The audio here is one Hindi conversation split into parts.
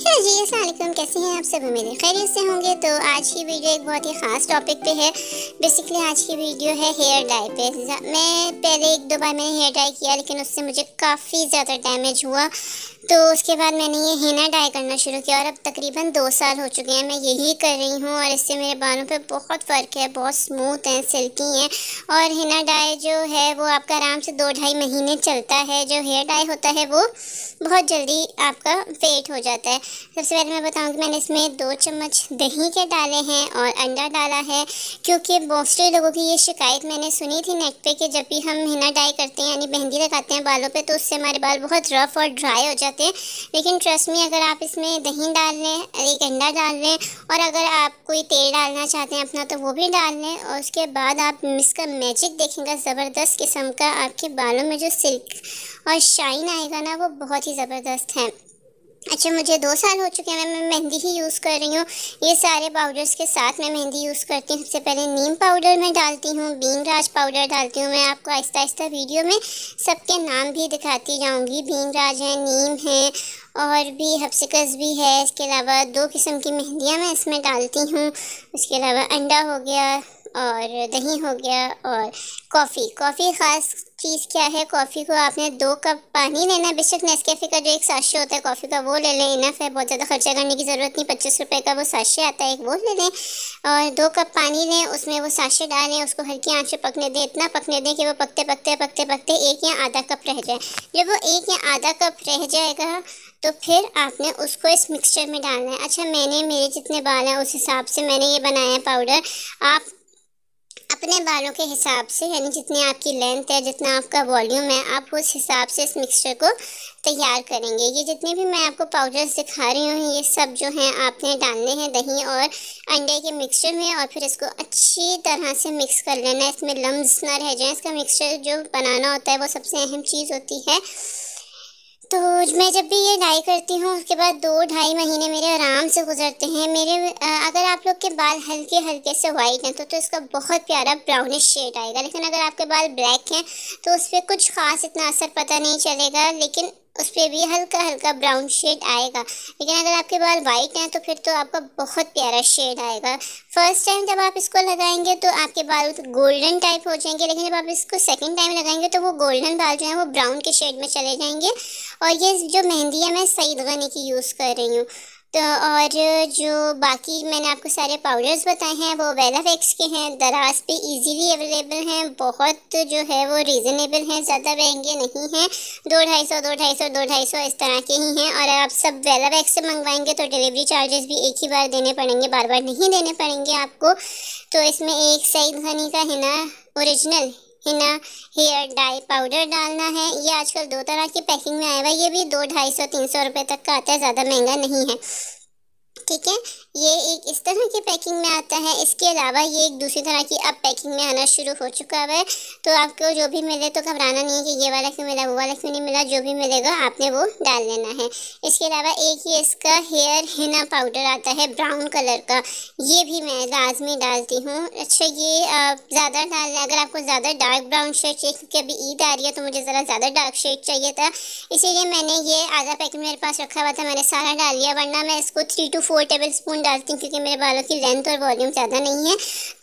हेलो जी असलम कैसे हैं आप सब मेरे खैरियत से होंगे तो आज की वीडियो एक बहुत ही ख़ास टॉपिक पे है बेसिकली आज की वीडियो है हेयर डाई पे मैं पहले एक दो बार मैंने हेयर डाई किया लेकिन उससे मुझे काफ़ी ज़्यादा डैमेज हुआ तो उसके बाद मैंने ये हेना डाई करना शुरू किया और अब तकरीबन दो साल हो चुके हैं मैं यही कर रही हूँ और इससे मेरे बालों पर बहुत फ़र्क है बहुत स्मूथ हैं सिल्की हैं और हेना डाई जो है वो आपका आराम से दो ढाई महीने चलता है जो हेयर डाई होता है वो बहुत जल्दी आपका फेट हो जाता है सबसे पहले मैं बताऊँ कि मैंने इसमें दो चम्मच दही के डाले हैं और अंडा डाला है क्योंकि मोस्टली लोगों की ये शिकायत मैंने सुनी थी नेट पे कि जब भी हम हिना डाई करते हैं यानी मेहंदी लगाते हैं बालों पे तो उससे हमारे बाल बहुत रफ़ और ड्राई हो जाते हैं लेकिन ट्रस्ट में अगर आप इसमें दही डाल लें एक अंडा डाल लें और अगर आप कोई तेल डालना चाहते हैं अपना तो वो भी डाल लें और उसके बाद आप इसका मैजिक देखेंगे ज़बरदस्त किस्म का आपके बालों में जो सिल्क और शाइन आएगा ना वो बहुत ही ज़बरदस्त है अच्छा मुझे दो साल हो चुके हैं मैं मेहंदी ही यूज़ कर रही हूँ ये सारे पाउडर्स के साथ मैं मेहंदी यूज़ करती हूँ सबसे पहले नीम पाउडर मैं डालती हूँ बीन राज पाउडर डालती हूँ मैं आपको आहिस्ता आहिस्ता वीडियो में सबके नाम भी दिखाती जाऊँगी बीन राज है नीम है और भी हफ्सिकस भी है इसके अलावा दो किस्म की मेहंदियाँ मैं इसमें डालती हूँ उसके अलावा अंडा हो गया और दही हो गया और कॉफ़ी कॉफ़ी ख़ास चीज़ क्या है कॉफ़ी को आपने दो कप पानी लेना है बेशक नेस्कैफ़े का जो एक साशे होता है कॉफ़ी का वो ले लें इनफ है बहुत ज़्यादा खर्चा करने की ज़रूरत नहीं पच्चीस रुपये का वो साशे आता है एक वो ले लें और दो कप पानी लें उसमें वो साशे डालें उसको हल्की आँच से पकने दें इतना पकने दें कि वो पकते पकते पकते पकते एक या आधा कप रह जाए जब वो एक या आधा कप रह जाएगा तो फिर आपने उसको इस मिक्सचर में डालना है अच्छा मैंने मेरे जितने बाल हैं उस हिसाब से मैंने ये बनाया है पाउडर आप अपने बालों के हिसाब से यानी जितनी आपकी लेंथ है जितना आपका वॉल्यूम है आप उस हिसाब से इस मिक्सचर को तैयार करेंगे ये जितने भी मैं आपको पाउडर्स दिखा रही हूँ ये सब जो हैं आपने डालने हैं दही और अंडे के मिक्सचर में और फिर इसको अच्छी तरह से मिक्स कर लेना है इसमें लम्ब ना रह जाए इसका मिक्सचर जो बनाना होता है वो सबसे अहम चीज़ होती है तो मैं जब भी ये डाई करती हूँ उसके बाद दो ढाई महीने मेरे आराम से गुजरते हैं मेरे अगर आप लोग के बाल हल्के हल्के से वाइट हैं तो तो इसका बहुत प्यारा ब्राउनिश शेड आएगा लेकिन अगर आपके बाल ब्लैक हैं तो उस पर कुछ ख़ास इतना असर पता नहीं चलेगा लेकिन उस पर भी हल्का हल्का ब्राउन शेड आएगा लेकिन अगर आपके बाल वाइट हैं तो फिर तो आपका बहुत प्यारा शेड आएगा फर्स्ट टाइम जब आप इसको लगाएंगे तो आपके बाल तो गोल्डन टाइप हो जाएंगे लेकिन जब आप इसको सेकंड टाइम लगाएंगे तो वो गोल्डन बाल जो है वो ब्राउन के शेड में चले जाएंगे और ये जो मेहंदी है मैं सईद गनी की यूज़ कर रही हूँ तो और जो बाकी मैंने आपको सारे पाउडर्स बताए हैं वो वेलाफेक्स के हैं दराज पे इजीली अवेलेबल हैं बहुत जो है वो रीज़नेबल हैं ज़्यादा महंगे नहीं हैं दो ढाई सौ दो ढाई सौ दो ढाई सौ इस तरह के ही हैं और आप सब वेलाफेक्स से मंगवाएंगे तो डिलीवरी चार्जेस भी एक ही बार देने पड़ेंगे बार बार नहीं देने पड़ेंगे आपको तो इसमें एक सईद घनी का है ना औरिजिनल है ना हेयर डाई पाउडर डालना है ये आजकल दो तरह की पैकिंग में आया हुआ है ये भी दो ढाई सौ तीन सौ रुपये तक का आता है ज़्यादा महंगा नहीं है ठीक है ये एक इस तरह की पैकिंग में आता है इसके अलावा ये एक दूसरी तरह की अब पैकिंग में आना शुरू हो चुका है तो आपको जो भी मिले तो घबराना नहीं है कि ये वाला क्यों मिला वो वाला क्यों नहीं मिला जो भी मिलेगा आपने वो डाल लेना है इसके अलावा एक ही इसका हेयर हिना पाउडर आता है ब्राउन कलर का ये भी मैं लाजमी डालती हूँ अच्छा ये ज़्यादा डालना अगर आपको ज़्यादा डार्क ब्राउन शेड चाहिए क्योंकि अभी ईद आ रही है तो मुझे ज़रा ज़्यादा डार्क शेड चाहिए था इसीलिए मैंने ये आधा पैकिंग मेरे पास रखा हुआ था मैंने सारा डाल लिया वरना मैं इसको three to four tablespoon डालती हूँ क्योंकि मेरे बालों की लेंथ और वॉल्यूम ज़्यादा नहीं है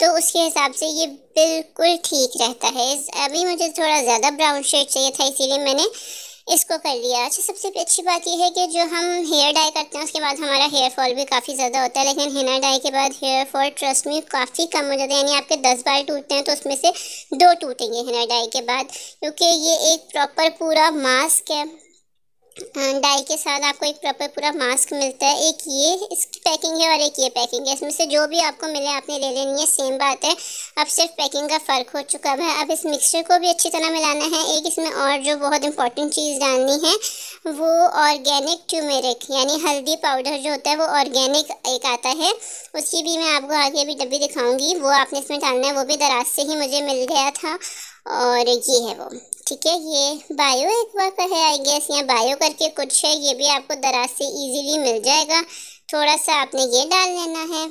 तो उसके हिसाब से ये बिल्कुल ठीक रहता है अभी मुझे थोड़ा ज़्यादा ब्राउन शेड चाहिए था इसीलिए मैंने इसको कर लिया अच्छा सबसे अच्छी बात यह है कि जो हम हेयर डाई करते हैं उसके बाद हमारा हेयर फॉल भी काफ़ी ज़्यादा होता है लेकिन हेना डाई के बाद हेयर फॉल ट्रस्ट में काफ़ी कम हो जाता है यानी आपके दस बार टूटते हैं तो उसमें से दो टूटेंगे हेना डाई के बाद क्योंकि ये एक प्रॉपर पूरा मास्क है हाँ, डाई के साथ आपको एक प्रॉपर पूरा मास्क मिलता है एक ये इसकी पैकिंग है और एक ये पैकिंग है इसमें से जो भी आपको मिले आपने ले लेनी है सेम बात है अब सिर्फ पैकिंग का फ़र्क हो चुका है अब इस मिक्सचर को भी अच्छी तरह मिलाना है एक इसमें और जो बहुत इंपॉर्टेंट चीज़ डालनी है वो ऑर्गेनिक ट्यूमेरिक यानी हल्दी पाउडर जो होता है वो ऑर्गेनिक एक आता है उसकी भी मैं आपको आगे अभी डब्बी दिखाऊंगी वो आपने इसमें डालना है वो भी दराज से ही मुझे मिल गया था और ये है वो ठीक है ये बायो बार का है आई गेस यहाँ बायो करके कुछ है ये भी आपको दराज से इजीली मिल जाएगा थोड़ा सा आपने ये डाल लेना है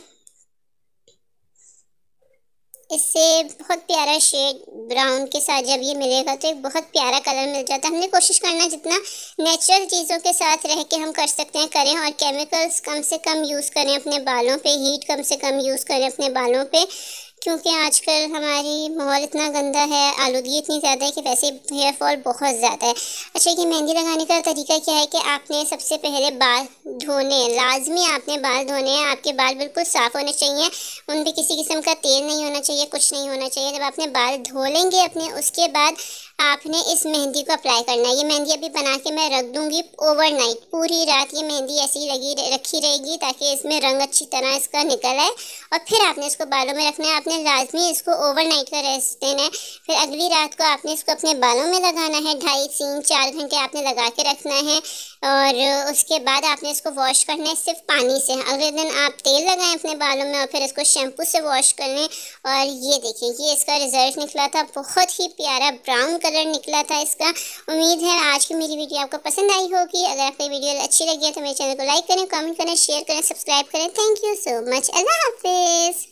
इससे बहुत प्यारा शेड ब्राउन के साथ जब ये मिलेगा तो एक बहुत प्यारा कलर मिल जाता है हमने कोशिश करना जितना नेचुरल चीज़ों के साथ रह के हम कर सकते हैं करें और केमिकल्स कम से कम यूज़ करें अपने बालों पे हीट कम से कम यूज़ करें अपने बालों पे क्योंकि आजकल हमारी माहौल इतना गंदा है आलूदगी इतनी ज़्यादा है कि वैसे हेयर फॉल बहुत ज़्यादा है अच्छा कि मेहंदी लगाने का तरीका क्या है कि आपने सबसे पहले बाल धोने लाजमी आपने बाल धोने हैं आपके बाल बिल्कुल साफ़ होने चाहिए उन पर किसी किस्म का तेल नहीं होना चाहिए कुछ नहीं होना चाहिए जब आपने बाल धो लेंगे अपने उसके बाद आपने इस मेहंदी को अप्लाई करना है ये मेहंदी अभी बना के मैं रख दूँगी ओवर पूरी रात ये मेहंदी ऐसी लगी रखी रहेगी ताकि इसमें रंग अच्छी तरह इसका निकल आए और फिर आपने इसको बालों में रखना है आपने लाजमी इसको ओवरनाइट का रेस्ट देना है फिर अगली रात को आपने इसको अपने बालों में लगाना है ढाई तीन चार घंटे आपने लगा के रखना है और उसके बाद आपने इसको वॉश करना है सिर्फ पानी से अगले दिन आप तेल लगाएं अपने बालों में और फिर इसको शैम्पू से वॉश कर लें और ये देखें ये इसका रिज़ल्ट निकला था बहुत ही प्यारा ब्राउन कलर निकला था इसका उम्मीद है आज की मेरी वीडियो आपको पसंद आई होगी अगर आपको वीडियो अच्छी लगी है तो मेरे चैनल को लाइक करें कमेंट करें शेयर करें सब्सक्राइब करें थैंक यू सो मच अल्लाह हाफिज़